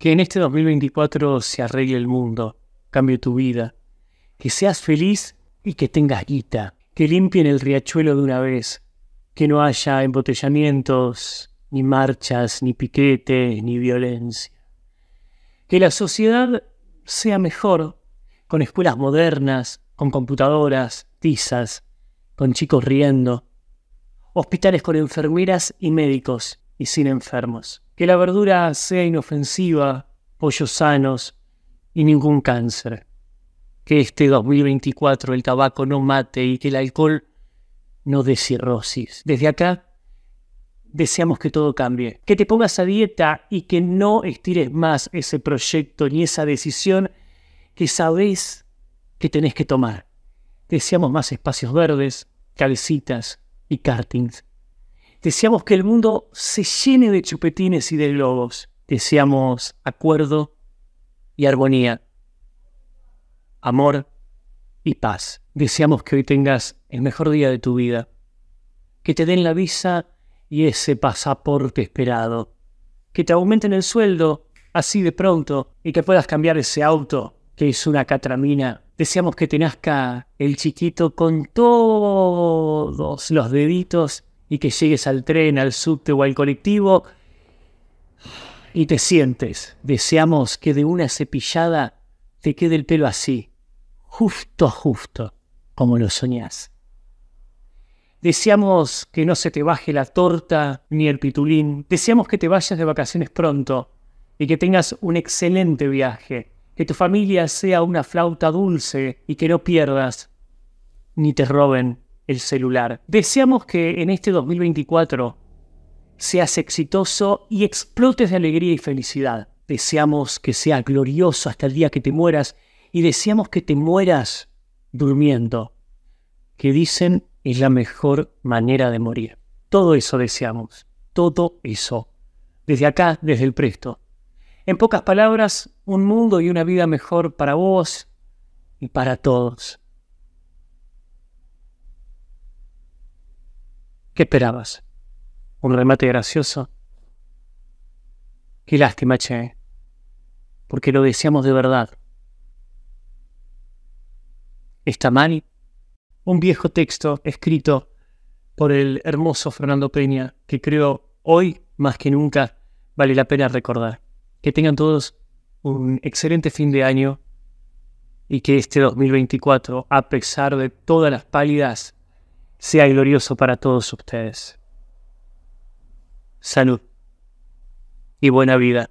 Que en este 2024 se arregle el mundo, cambie tu vida, que seas feliz y que tengas guita, que limpien el riachuelo de una vez, que no haya embotellamientos, ni marchas, ni piquetes, ni violencia. Que la sociedad sea mejor, con escuelas modernas, con computadoras, tizas, con chicos riendo, hospitales con enfermeras y médicos, y sin enfermos. Que la verdura sea inofensiva, pollos sanos y ningún cáncer. Que este 2024 el tabaco no mate y que el alcohol no dé cirrosis. Desde acá deseamos que todo cambie. Que te pongas a dieta y que no estires más ese proyecto ni esa decisión que sabes que tenés que tomar. Deseamos más espacios verdes, cabecitas y kartings. Deseamos que el mundo se llene de chupetines y de globos. Deseamos acuerdo y armonía, amor y paz. Deseamos que hoy tengas el mejor día de tu vida, que te den la visa y ese pasaporte esperado, que te aumenten el sueldo así de pronto y que puedas cambiar ese auto que es una catramina. Deseamos que te nazca el chiquito con todos los deditos y que llegues al tren, al subte o al colectivo y te sientes. Deseamos que de una cepillada te quede el pelo así, justo, a justo, como lo soñás. Deseamos que no se te baje la torta ni el pitulín. Deseamos que te vayas de vacaciones pronto y que tengas un excelente viaje. Que tu familia sea una flauta dulce y que no pierdas ni te roben el celular. Deseamos que en este 2024 seas exitoso y explotes de alegría y felicidad. Deseamos que sea glorioso hasta el día que te mueras y deseamos que te mueras durmiendo, que dicen es la mejor manera de morir. Todo eso deseamos, todo eso. Desde acá, desde el presto. En pocas palabras, un mundo y una vida mejor para vos y para todos. ¿Qué esperabas? ¿Un remate gracioso? Qué lástima, che, porque lo deseamos de verdad. ¿Está mal? Un viejo texto escrito por el hermoso Fernando Peña, que creo hoy más que nunca vale la pena recordar. Que tengan todos un excelente fin de año y que este 2024, a pesar de todas las pálidas sea glorioso para todos ustedes. Salud y buena vida.